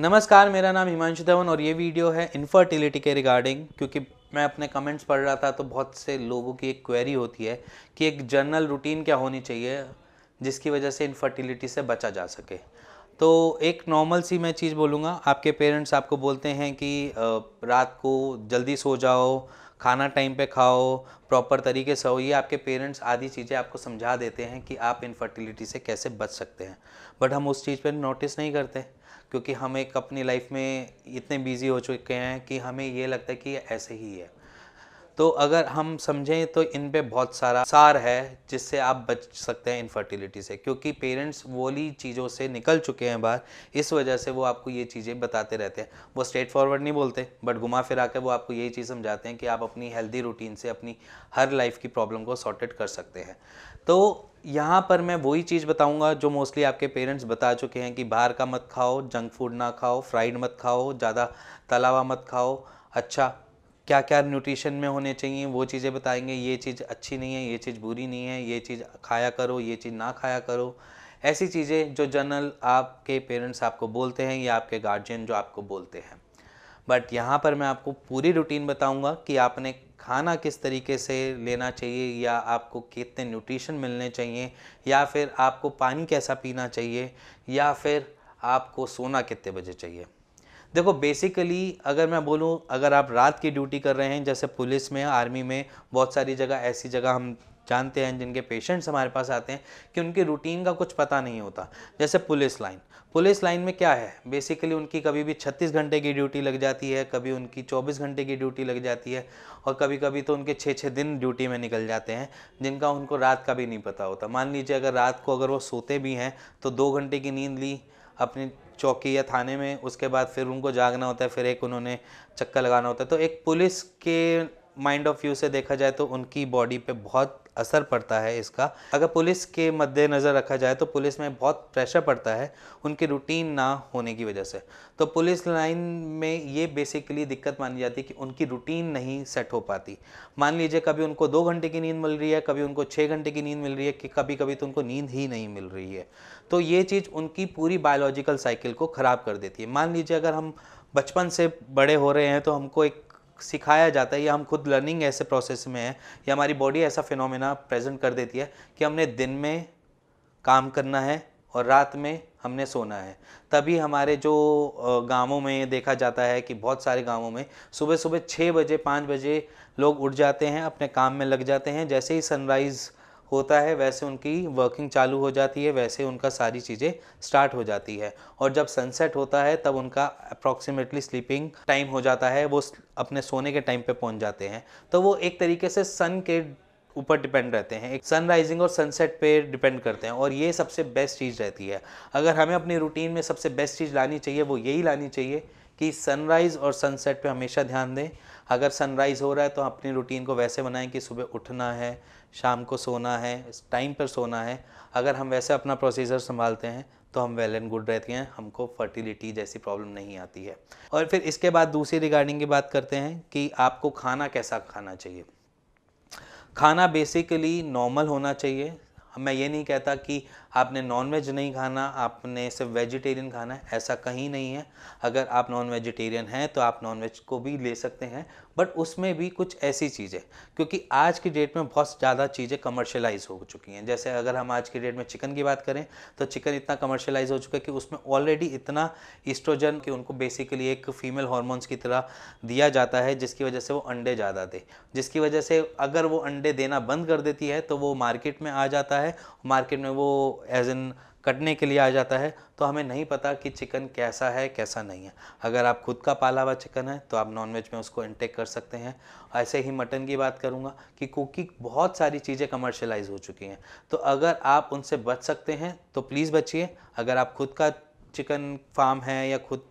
नमस्कार मेरा नाम हिमांशु धवन और ये वीडियो है इनफर्टिलिटी के रिगार्डिंग क्योंकि मैं अपने कमेंट्स पढ़ रहा था तो बहुत से लोगों की एक क्वेरी होती है कि एक जर्नल रूटीन क्या होनी चाहिए जिसकी वजह से इनफर्टिलिटी से बचा जा सके तो एक नॉर्मल सी मैं चीज़ बोलूँगा आपके पेरेंट्स आपको बोलते हैं कि रात को जल्दी सो जाओ खाना टाइम पे खाओ प्रॉपर तरीके से हो ये आपके पेरेंट्स आदि चीज़ें आपको समझा देते हैं कि आप इनफर्टिलिटी से कैसे बच सकते हैं बट हम उस चीज़ पर नोटिस नहीं करते क्योंकि हम एक अपनी लाइफ में इतने बिज़ी हो चुके हैं कि हमें ये लगता है कि ऐसे ही है तो अगर हम समझें तो इन पे बहुत सारा सार है जिससे आप बच सकते हैं इनफर्टिलिटी से क्योंकि पेरेंट्स वोली चीज़ों से निकल चुके हैं बाहर इस वजह से वो आपको ये चीज़ें बताते रहते हैं वो स्ट्रेट फॉरवर्ड नहीं बोलते बट घुमा फिरा कर वो आपको यही चीज़ समझाते हैं कि आप अपनी हेल्दी रूटीन से अपनी हर लाइफ की प्रॉब्लम को सॉर्टेड कर सकते हैं तो यहाँ पर मैं वही चीज़ बताऊँगा जो मोस्टली आपके पेरेंट्स बता चुके हैं कि बाहर का मत खाओ जंक फूड ना खाओ फ्राइड मत खाओ ज़्यादा तलावा मत खाओ अच्छा क्या क्या न्यूट्रिशन में होने चाहिए वो चीज़ें बताएंगे ये चीज़ अच्छी नहीं है ये चीज़ बुरी नहीं है ये चीज़ खाया करो ये चीज़ ना खाया करो ऐसी चीज़ें जो जनरल आपके पेरेंट्स आपको बोलते हैं या आपके गार्जियन जो आपको बोलते हैं बट यहाँ पर मैं आपको पूरी रूटीन बताऊँगा कि आपने खाना किस तरीके से लेना चाहिए या आपको कितने न्यूट्रिशन मिलने चाहिए या फिर आपको पानी कैसा पीना चाहिए या फिर आपको सोना कितने बजे चाहिए देखो बेसिकली अगर मैं बोलूँ अगर आप रात की ड्यूटी कर रहे हैं जैसे पुलिस में आर्मी में बहुत सारी जगह ऐसी जगह हम जानते हैं जिनके पेशेंट्स हमारे पास आते हैं कि उनकी रूटीन का कुछ पता नहीं होता जैसे पुलिस लाइन पुलिस लाइन में क्या है बेसिकली उनकी कभी भी 36 घंटे की ड्यूटी लग जाती है कभी उनकी 24 घंटे की ड्यूटी लग जाती है और कभी कभी तो उनके छः छः दिन ड्यूटी में निकल जाते हैं जिनका उनको रात का भी नहीं पता होता मान लीजिए अगर रात को अगर वो सोते भी हैं तो दो घंटे की नींद ली अपनी चौकी या थाने में उसके बाद फिर उनको जागना होता है फिर एक उन्होंने चक्कर लगाना होता है तो एक पुलिस के माइंड ऑफ व्यू से देखा जाए तो उनकी बॉडी पे बहुत असर पड़ता है इसका अगर पुलिस के मद्देनज़र रखा जाए तो पुलिस में बहुत प्रेशर पड़ता है उनकी रूटीन ना होने की वजह से तो पुलिस लाइन में ये बेसिकली दिक्कत मानी जाती है कि उनकी रूटीन नहीं सेट हो पाती मान लीजिए कभी उनको दो घंटे की नींद मिल रही है कभी उनको छः घंटे की नींद मिल रही है कि कभी कभी तो उनको नींद ही नहीं मिल रही है तो ये चीज़ उनकी पूरी बायोलॉजिकल साइकिल को ख़राब कर देती है मान लीजिए अगर हम बचपन से बड़े हो रहे हैं तो हमको एक सिखाया जाता है या हम खुद लर्निंग ऐसे प्रोसेस में है या हमारी बॉडी ऐसा फिनोमेना प्रेजेंट कर देती है कि हमने दिन में काम करना है और रात में हमने सोना है तभी हमारे जो गांवों में देखा जाता है कि बहुत सारे गांवों में सुबह सुबह छः बजे पाँच बजे लोग उठ जाते हैं अपने काम में लग जाते हैं जैसे ही सनराइज़ होता है वैसे उनकी वर्किंग चालू हो जाती है वैसे उनका सारी चीज़ें स्टार्ट हो जाती है और जब सनसेट होता है तब उनका अप्रॉक्सीमेटली स्लीपिंग टाइम हो जाता है वो अपने सोने के टाइम पे पहुंच जाते हैं तो वो एक तरीके से सन के ऊपर डिपेंड रहते हैं एक सन राइजिंग और सनसेट पे डिपेंड करते हैं और ये सबसे बेस्ट चीज़ रहती है अगर हमें अपनी रूटीन में सबसे बेस्ट चीज़ लानी चाहिए वो यही लानी चाहिए कि सनराइज़ और सनसेट पे हमेशा ध्यान दें अगर सनराइज़ हो रहा है तो अपनी रूटीन को वैसे बनाएं कि सुबह उठना है शाम को सोना है टाइम पर सोना है अगर हम वैसे अपना प्रोसीजर संभालते हैं तो हम वेल एंड गुड रहते हैं हमको फर्टिलिटी जैसी प्रॉब्लम नहीं आती है और फिर इसके बाद दूसरी रिगार्डिंग की बात करते हैं कि आपको खाना कैसा खाना चाहिए खाना बेसिकली नॉर्मल होना चाहिए मैं ये नहीं कहता कि आपने नॉन वेज नहीं खाना आपने सिर्फ वेजिटेरियन खाना है ऐसा कहीं नहीं है अगर आप नॉन वेजिटेरियन हैं तो आप नॉन वेज को भी ले सकते हैं बट उसमें भी कुछ ऐसी चीज़ें क्योंकि आज की डेट में बहुत ज़्यादा चीज़ें कमर्शलाइज हो चुकी हैं जैसे अगर हम आज की डेट में चिकन की बात करें तो चिकन इतना कमर्शलाइज हो चुका है कि उसमें ऑलरेडी इतना ईस्ट्रोजन कि उनको बेसिकली एक फीमेल हॉर्मोन्स की तरह दिया जाता है जिसकी वजह से वो अंडे ज़्यादा दे जिसकी वजह से अगर वो अंडे देना बंद कर देती है तो वो मार्केट में आ जाता है मार्केट में वो एज इन कटने के लिए आ जाता है तो हमें नहीं पता कि चिकन कैसा है कैसा नहीं है अगर आप खुद का पाला हुआ चिकन है तो आप नॉनवेज में उसको इंटेक कर सकते हैं ऐसे ही मटन की बात करूँगा कि कुकी बहुत सारी चीज़ें कमर्शलाइज हो चुकी हैं तो अगर आप उनसे बच सकते हैं तो प्लीज़ बचिए अगर आप खुद का चिकन फार्म है या खुद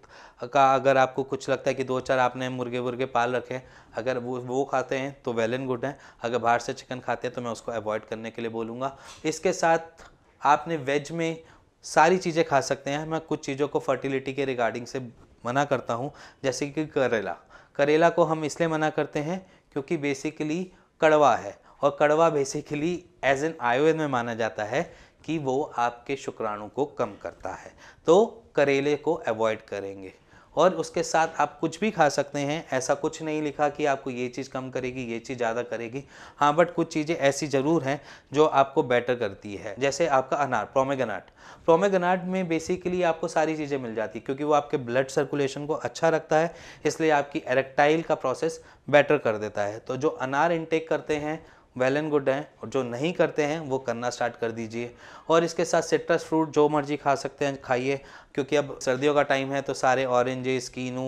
का अगर आपको कुछ लगता है कि दो चार आपने मुर्गे वुर्गे पाल रखे हैं अगर वो वो खाते हैं तो वेल एंड गुड है अगर बाहर से चिकन खाते हैं तो मैं उसको अवॉइड करने के लिए बोलूँगा इसके साथ आपने वेज में सारी चीज़ें खा सकते हैं मैं कुछ चीज़ों को फर्टिलिटी के रिगार्डिंग से मना करता हूँ जैसे कि करेला करेला को हम इसलिए मना करते हैं क्योंकि बेसिकली कड़वा है और कड़वा बेसिकली एज एन आयुर्वेद में माना जाता है कि वो आपके शुक्राणु को कम करता है तो करेले को अवॉइड करेंगे और उसके साथ आप कुछ भी खा सकते हैं ऐसा कुछ नहीं लिखा कि आपको ये चीज़ कम करेगी ये चीज़ ज़्यादा करेगी हाँ बट कुछ चीज़ें ऐसी ज़रूर हैं जो आपको बेटर करती है जैसे आपका अनार प्रोमेगनाट प्रोमेगनाट में बेसिकली आपको सारी चीज़ें मिल जाती क्योंकि वो आपके ब्लड सर्कुलेशन को अच्छा रखता है इसलिए आपकी एरेक्टाइल का प्रोसेस बेटर कर देता है तो जो अनार इनटेक करते हैं वेल एंड गुड हैं और जो नहीं करते हैं वो करना स्टार्ट कर दीजिए और इसके साथ सिट्रस फ्रूट जो मर्जी खा सकते हैं खाइए क्योंकि अब सर्दियों का टाइम है तो सारे ऑरेंजेस कीनू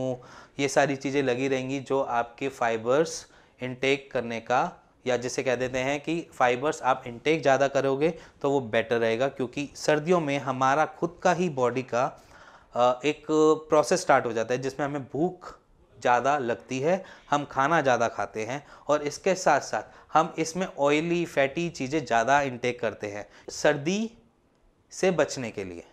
ये सारी चीज़ें लगी रहेंगी जो आपके फाइबर्स इनटेक करने का या जिसे कह देते हैं कि फाइबर्स आप इनटेक ज़्यादा करोगे तो वो बेटर रहेगा क्योंकि सर्दियों में हमारा खुद का ही बॉडी का एक प्रोसेस स्टार्ट हो जाता है जिसमें हमें भूख ज़्यादा लगती है हम खाना ज़्यादा खाते हैं और इसके साथ साथ हम इसमें ऑयली फैटी चीज़ें ज़्यादा इंटेक करते हैं सर्दी से बचने के लिए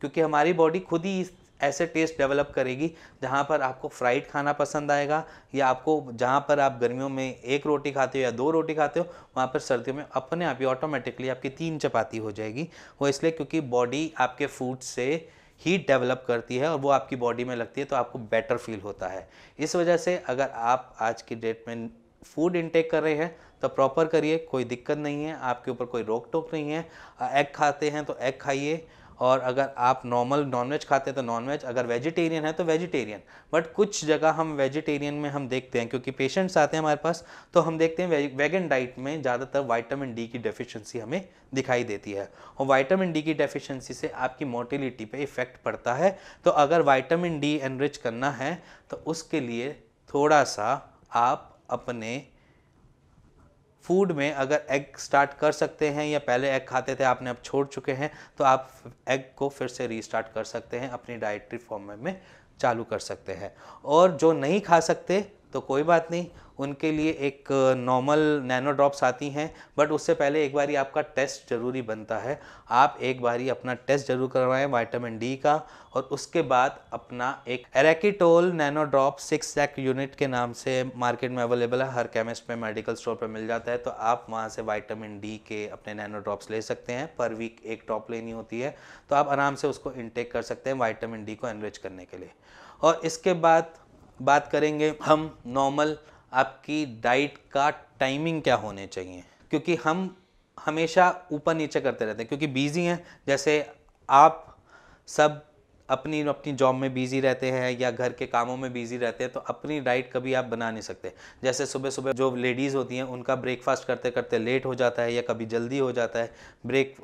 क्योंकि हमारी बॉडी खुद ही ऐसे टेस्ट डेवलप करेगी जहाँ पर आपको फ्राइड खाना पसंद आएगा या आपको जहाँ पर आप गर्मियों में एक रोटी खाते हो या दो रोटी खाते हो वहाँ पर सर्दियों में अपने आप ही ऑटोमेटिकली आपकी तीन चपाती हो जाएगी वो इसलिए क्योंकि बॉडी आपके फूड से हीट डेवलप करती है और वो आपकी बॉडी में लगती है तो आपको बेटर फील होता है इस वजह से अगर आप आज की डेट में फूड इनटेक कर रहे हैं तो प्रॉपर करिए कोई दिक्कत नहीं है आपके ऊपर कोई रोक टोक नहीं है एग खाते हैं तो एग खाइए और अगर आप नॉर्मल नॉनवेज खाते हैं तो नॉनवेज अगर वेजिटेरियन है तो वेजिटेरियन बट कुछ जगह हम वेजिटेरियन में हम देखते हैं क्योंकि पेशेंट्स आते हैं हमारे पास तो हम देखते हैं वेगन डाइट में ज़्यादातर वाइटामिन डी की डेफिशिएंसी हमें दिखाई देती है और वाइटामिन डी की डेफिशिएंसी से आपकी मोटिलिटी पर इफ़ेक्ट पड़ता है तो अगर वाइटामिन डी एनरिच करना है तो उसके लिए थोड़ा सा आप अपने फूड में अगर एग स्टार्ट कर सकते हैं या पहले एग खाते थे आपने अब छोड़ चुके हैं तो आप एग को फिर से रीस्टार्ट कर सकते हैं अपनी डाइट्री फॉर्म में चालू कर सकते हैं और जो नहीं खा सकते तो कोई बात नहीं उनके लिए एक नॉर्मल नैनो ड्रॉप्स आती हैं बट उससे पहले एक बारी आपका टेस्ट ज़रूरी बनता है आप एक बारी अपना टेस्ट जरूर करवाएं वाइटामिन डी का और उसके बाद अपना एक एरेकिटोल nano drop six sack unit के नाम से मार्केट में अवेलेबल है हर केमिस्ट में मेडिकल स्टोर पर मिल जाता है तो आप वहाँ से वाइटामिन डी के अपने नैनो ड्रॉप्स ले सकते हैं पर वीक एक ड्रॉप लेनी होती है तो आप आराम से उसको इनटेक कर सकते हैं वाइटामिन डी को एनरिच करने के लिए और इसके बाद बात करेंगे हम नॉर्मल आपकी डाइट का टाइमिंग क्या होने चाहिए क्योंकि हम हमेशा ऊपर नीचे करते रहते हैं क्योंकि बिज़ी हैं जैसे आप सब अपनी अपनी जॉब में बिज़ी रहते हैं या घर के कामों में बिज़ी रहते हैं तो अपनी डाइट कभी आप बना नहीं सकते जैसे सुबह सुबह जो लेडीज़ होती हैं उनका ब्रेकफास्ट करते करते लेट हो जाता है या कभी जल्दी हो जाता है ब्रेक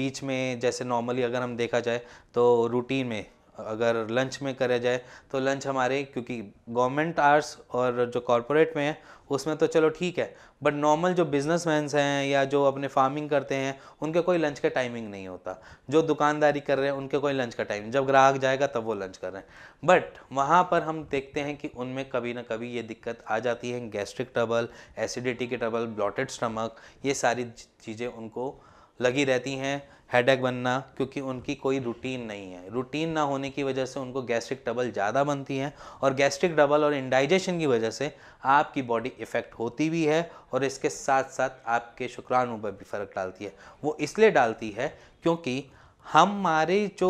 बीच में जैसे नॉर्मली अगर हम देखा जाए तो रूटीन में अगर लंच में करा जाए तो लंच हमारे क्योंकि गवर्नमेंट आर्स और जो कॉरपोरेट में है उसमें तो चलो ठीक है बट नॉर्मल जो बिजनेस हैं या जो अपने फार्मिंग करते हैं उनके कोई लंच का टाइमिंग नहीं होता जो दुकानदारी कर रहे हैं उनके कोई लंच का टाइमिंग जब ग्राहक जाएगा तब वो लंच कर रहे हैं बट वहाँ पर हम देखते हैं कि उनमें कभी ना कभी ये दिक्कत आ जाती है गैस्ट्रिक ट्रबल एसिडिटी के ट्रबल ब्लॉटेड स्टमक ये सारी चीज़ें उनको लगी रहती हैं हेडेक बनना क्योंकि उनकी कोई रूटीन नहीं है रूटीन ना होने की वजह से उनको गैस्ट्रिक डबल ज़्यादा बनती है और गैस्ट्रिक डबल और इंडाइजेशन की वजह से आपकी बॉडी इफ़ेक्ट होती भी है और इसके साथ साथ आपके शुक्राणु पर भी फ़र्क डालती है वो इसलिए डालती है क्योंकि हमारे जो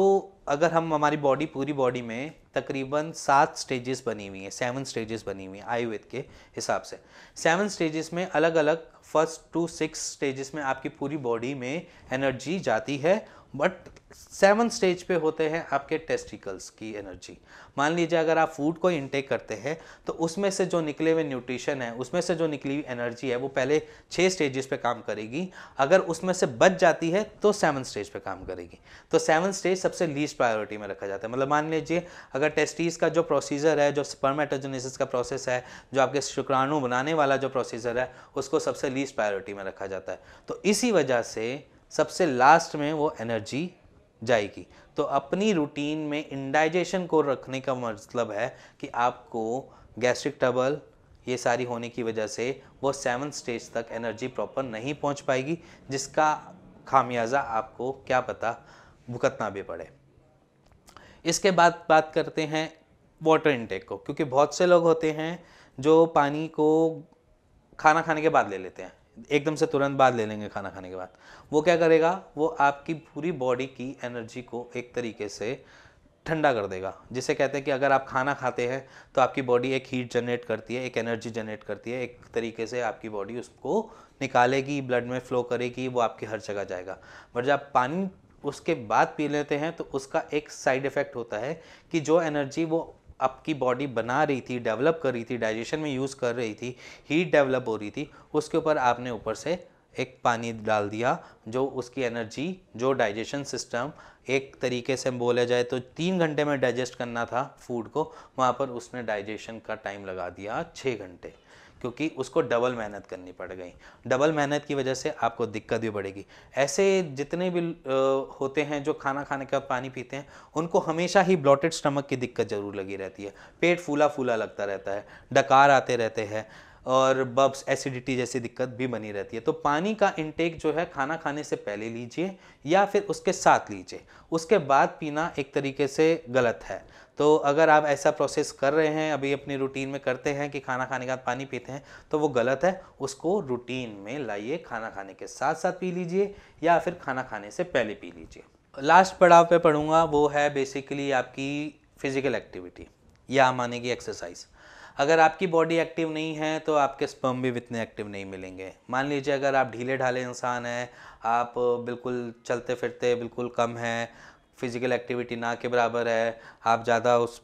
अगर हम हमारी बॉडी पूरी बॉडी में तकरीबन सात स्टेजेस बनी हुई हैं सेवन स्टेजेस बनी हुई हैं आयुर्वेद के हिसाब से सेवन स्टेजेस में अलग अलग फर्स्ट टू सिक्स स्टेजेस में आपकी पूरी बॉडी में एनर्जी जाती है बट सेवन स्टेज पे होते हैं आपके टेस्टिकल्स की एनर्जी मान लीजिए अगर आप फूड को इनटेक करते हैं तो उसमें से जो निकले हुए न्यूट्रिशन है उसमें से जो निकली हुई एनर्जी है वो पहले छः स्टेजेस पे काम करेगी अगर उसमें से बच जाती है तो सेवन स्टेज पे काम करेगी तो सेवन स्टेज सबसे लीस्ट प्रायोरिटी में रखा जाता है मतलब मान लीजिए अगर टेस्टीज़ का जो प्रोसीजर है जो स्पर्मेटोजेनेसिस का प्रोसेस है जो आपके शुक्राणु बनाने वाला जो प्रोसीजर है उसको सबसे लीस्ट प्रायोरिटी में रखा जाता है तो इसी वजह से सबसे लास्ट में वो एनर्जी जाएगी तो अपनी रूटीन में इंडाइजेशन को रखने का मतलब है कि आपको गैस्ट्रिक टबल ये सारी होने की वजह से वो सेवन स्टेज तक एनर्जी प्रॉपर नहीं पहुंच पाएगी जिसका खामियाजा आपको क्या पता भुगतना भी पड़े इसके बाद बात करते हैं वाटर इनटेक को क्योंकि बहुत से लोग होते हैं जो पानी को खाना खाने के बाद ले लेते हैं एकदम से तुरंत बाद ले लेंगे खाना खाने के बाद वो क्या करेगा वो आपकी पूरी बॉडी की एनर्जी को एक तरीके से ठंडा कर देगा जिसे कहते हैं कि अगर आप खाना खाते हैं तो आपकी बॉडी एक हीट जनरेट करती है एक एनर्जी जनरेट करती है एक तरीके से आपकी बॉडी उसको निकालेगी ब्लड में फ्लो करेगी वो आपकी हर जगह जाएगा बट जब पानी उसके बाद पी लेते हैं तो उसका एक साइड इफ़ेक्ट होता है कि जो एनर्जी वो आपकी बॉडी बना रही थी डेवलप कर रही थी डाइजेशन में यूज़ कर रही थी हीट डेवलप हो रही थी उसके ऊपर आपने ऊपर से एक पानी डाल दिया जो उसकी एनर्जी जो डाइजेशन सिस्टम एक तरीके से बोला जाए तो तीन घंटे में डाइजेस्ट करना था फूड को वहाँ पर उसने डाइजेशन का टाइम लगा दिया छः घंटे क्योंकि उसको डबल मेहनत करनी पड़ गई डबल मेहनत की वजह से आपको दिक्कत भी बढ़ेगी ऐसे जितने भी होते हैं जो खाना खाने के बाद पानी पीते हैं उनको हमेशा ही ब्लॉटेड स्टमक की दिक्कत ज़रूर लगी रहती है पेट फूला फूला लगता रहता है डकार आते रहते हैं और बब्स एसिडिटी जैसी दिक्कत भी बनी रहती है तो पानी का इंटेक जो है खाना खाने से पहले लीजिए या फिर उसके साथ लीजिए उसके बाद पीना एक तरीके से गलत है तो अगर आप ऐसा प्रोसेस कर रहे हैं अभी अपनी रूटीन में करते हैं कि खाना खाने के बाद पानी पीते हैं तो वो गलत है उसको रूटीन में लाइए खाना खाने के साथ साथ पी लीजिए या फिर खाना खाने से पहले पी लीजिए लास्ट पड़ाव पे पढ़ूंगा वो है बेसिकली आपकी फ़िज़िकल एक्टिविटी या माने एक्सरसाइज अगर आपकी बॉडी एक्टिव नहीं है तो आपके स्पर्म भी इतने एक्टिव नहीं मिलेंगे मान लीजिए अगर आप ढीले ढाले इंसान हैं आप बिल्कुल चलते फिरते बिल्कुल कम हैं फिज़िकल एक्टिविटी ना के बराबर है आप ज़्यादा उस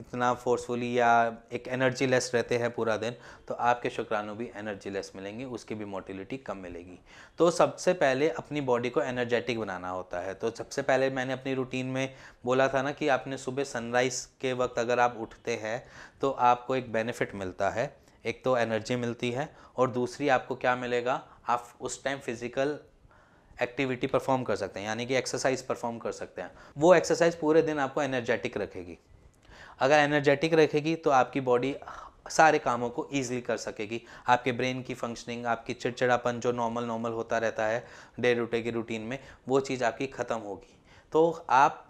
इतना फोर्सफुली या एक एनर्जी लेस रहते हैं पूरा दिन तो आपके शुक्राणु भी एनर्जी लेस मिलेंगे उसकी भी मोटिलिटी कम मिलेगी तो सबसे पहले अपनी बॉडी को एनर्जेटिक बनाना होता है तो सबसे पहले मैंने अपनी रूटीन में बोला था ना कि आपने सुबह सनराइज़ के वक्त अगर आप उठते हैं तो आपको एक बेनिफिट मिलता है एक तो एनर्जी मिलती है और दूसरी आपको क्या मिलेगा आप उस टाइम फिज़िकल एक्टिविटी परफॉर्म कर सकते हैं यानी कि एक्सरसाइज परफॉर्म कर सकते हैं वो एक्सरसाइज पूरे दिन आपको एनर्जेटिक रखेगी अगर एनर्जेटिक रखेगी तो आपकी बॉडी सारे कामों को ईजिली कर सकेगी आपके ब्रेन की फंक्शनिंग आपकी चिड़चिड़ापन जो नॉर्मल नॉर्मल होता रहता है डे रूटे की रूटीन में वो चीज़ आपकी ख़त्म होगी तो आप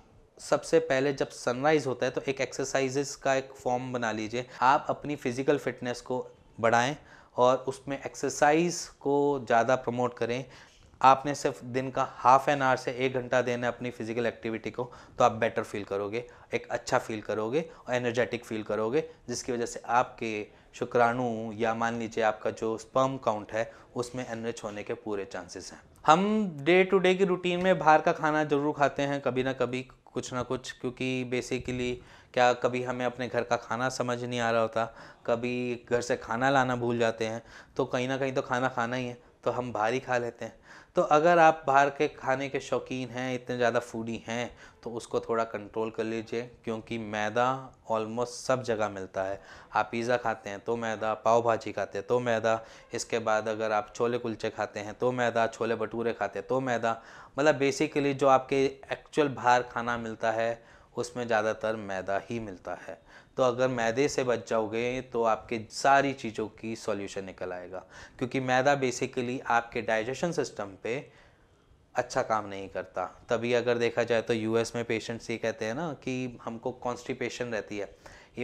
सबसे पहले जब सनराइज़ होता है तो एक एक्सरसाइजेस का एक फॉर्म बना लीजिए आप अपनी फ़िज़िकल फिटनेस को बढ़ाएं और उसमें एक्सरसाइज को ज़्यादा प्रमोट करें आपने सिर्फ दिन का हाफ एन आवर से एक घंटा देना है अपनी फिजिकल एक्टिविटी को तो आप बेटर फील करोगे एक अच्छा फील करोगे और एनर्जेटिक फील करोगे जिसकी वजह से आपके शुक्राणु या मान लीजिए आपका जो स्पर्म काउंट है उसमें एनरिच होने के पूरे चांसेस हैं हम डे टू डे की रूटीन में बाहर का खाना जरूर खाते हैं कभी ना कभी कुछ ना कुछ क्योंकि बेसिकली क्या कभी हमें अपने घर का खाना समझ नहीं आ रहा होता कभी घर से खाना लाना भूल जाते हैं तो कहीं ना कहीं तो खाना खाना ही है तो हम बाहर ही खा लेते हैं तो अगर आप बाहर के खाने के शौकीन हैं इतने ज़्यादा फूडी हैं तो उसको थोड़ा कंट्रोल कर लीजिए क्योंकि मैदा ऑलमोस्ट सब जगह मिलता है आप पिज़्ज़ा खाते हैं तो मैदा पाव भाजी खाते हैं तो मैदा इसके बाद अगर आप छोले कुलचे खाते हैं तो मैदा छोले भटूरे खाते हैं तो मैदा मतलब बेसिकली जो आपके एक्चुअल बाहर खाना मिलता है उसमें ज़्यादातर मैदा ही मिलता है तो अगर मैदे से बच जाओगे तो आपके सारी चीज़ों की सॉल्यूशन निकल आएगा क्योंकि मैदा बेसिकली आपके डाइजेशन सिस्टम पे अच्छा काम नहीं करता तभी अगर देखा जाए तो यूएस में पेशेंट्स ये कहते हैं ना कि हमको कॉन्स्टिपेशन रहती है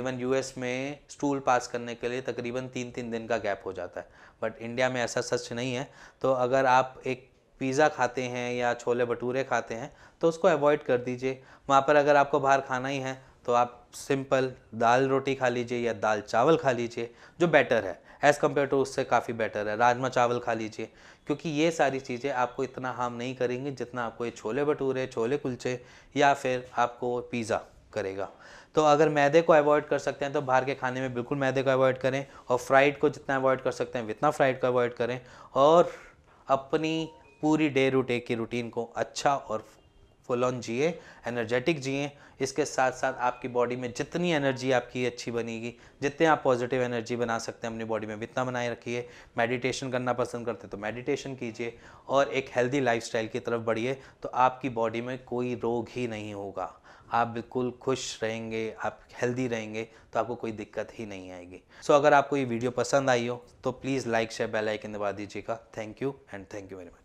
इवन यूएस में स्टूल पास करने के लिए तकरीबन तीन तीन दिन का गैप हो जाता है बट इंडिया में ऐसा सच नहीं है तो अगर आप एक पिज़्ज़ा खाते हैं या छोले भटूरे खाते हैं तो उसको अवॉइड कर दीजिए वहाँ पर अगर आपको बाहर खाना ही है तो आप सिंपल दाल रोटी खा लीजिए या दाल चावल खा लीजिए जो बेटर है एज़ कम्पेयर टू उससे काफ़ी बेटर है राजमा चावल खा लीजिए क्योंकि ये सारी चीज़ें आपको इतना हार्म नहीं करेंगी जितना आपको ये छोले भटूरे छोले कुलचे या फिर आपको पिज़्ज़ा करेगा तो अगर मैदे को अवॉइड कर सकते हैं तो बाहर के खाने में बिल्कुल मैदे को अवॉइड करें और फ्राइड को जितना अवॉइड कर सकते हैं उतना फ्राइड को अवॉइड करें और अपनी पूरी डे रूटे की रूटीन को अच्छा और फुल ऑन जिए एनर्जेटिक जिए इसके साथ साथ आपकी बॉडी में जितनी एनर्जी आपकी अच्छी बनेगी जितने आप पॉजिटिव एनर्जी बना सकते हैं अपनी बॉडी में इतना बनाए रखिए मेडिटेशन करना पसंद करते हैं तो मेडिटेशन कीजिए और एक हेल्दी लाइफ की तरफ बढ़िए तो आपकी बॉडी में कोई रोग ही नहीं होगा आप बिल्कुल खुश रहेंगे आप हेल्दी रहेंगे तो आपको कोई दिक्कत ही नहीं आएगी सो so, अगर आपको ये वीडियो पसंद आई हो तो please like share bell icon दबा दीजिएगा thank you and thank you very much